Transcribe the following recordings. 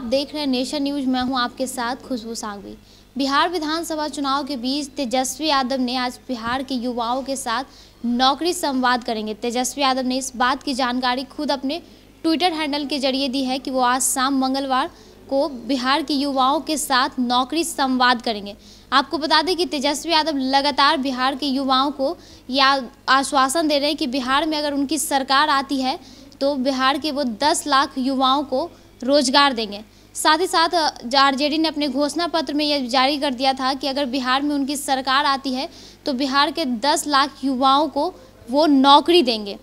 आप देख रहे हैं नेशन न्यूज मैं हूं आपके साथ खुशबू सांगवी बिहार विधानसभा चुनाव के बीच तेजस्वी यादव ने आज बिहार के युवाओं के साथ नौकरी संवाद करेंगे तेजस्वी यादव ने इस बात की जानकारी खुद अपने ट्विटर हैंडल के जरिए दी है कि वो आज शाम मंगलवार को बिहार के युवाओं के साथ नौकरी संवाद करेंगे आपको बता दें कि तेजस्वी यादव लगातार बिहार के युवाओं को या आश्वासन दे रहे हैं कि बिहार में अगर उनकी सरकार आती है तो बिहार के वो 10 लाख युवाओं को रोजगार देंगे साथ ही साथ आरजेडी ने अपने घोषणा पत्र में यह जारी कर दिया था कि अगर बिहार में उनकी सरकार आती है तो बिहार के 10 लाख युवाओं को वो नौकरी देंगे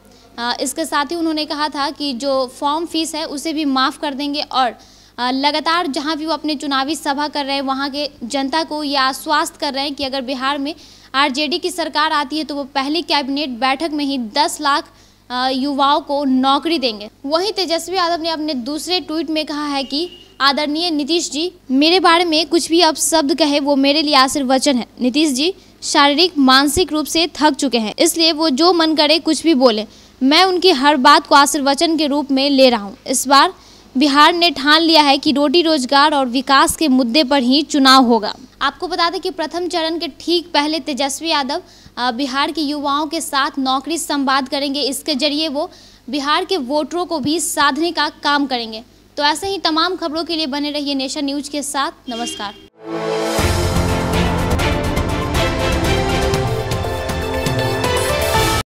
इसके साथ ही उन्होंने कहा था कि जो फॉर्म फीस है उसे भी माफ़ कर देंगे और लगातार जहाँ भी वो अपने चुनावी सभा कर रहे हैं वहाँ के जनता को यह आश्वास्त कर रहे हैं कि अगर बिहार में आरजेडी की सरकार आती है तो वो पहली कैबिनेट बैठक में ही दस लाख युवाओं को नौकरी देंगे वहीं तेजस्वी यादव ने अपने दूसरे ट्वीट में कहा है कि आदरणीय नीतीश जी मेरे बारे में कुछ भी अब शब्द कहे वो मेरे लिए आशीर्वचन है नीतीश जी शारीरिक मानसिक रूप से थक चुके हैं इसलिए वो जो मन करे कुछ भी बोले मैं उनकी हर बात को आशीर्वचन के रूप में ले रहा हूँ इस बार बिहार ने ठान लिया है कि रोटी रोजगार और विकास के मुद्दे पर ही चुनाव होगा आपको बता दें कि प्रथम चरण के ठीक पहले तेजस्वी यादव बिहार के युवाओं के साथ नौकरी संवाद करेंगे इसके जरिए वो बिहार के वोटरों को भी साधने का काम करेंगे तो ऐसे ही तमाम खबरों के लिए बने रहिए नेशन न्यूज के साथ नमस्कार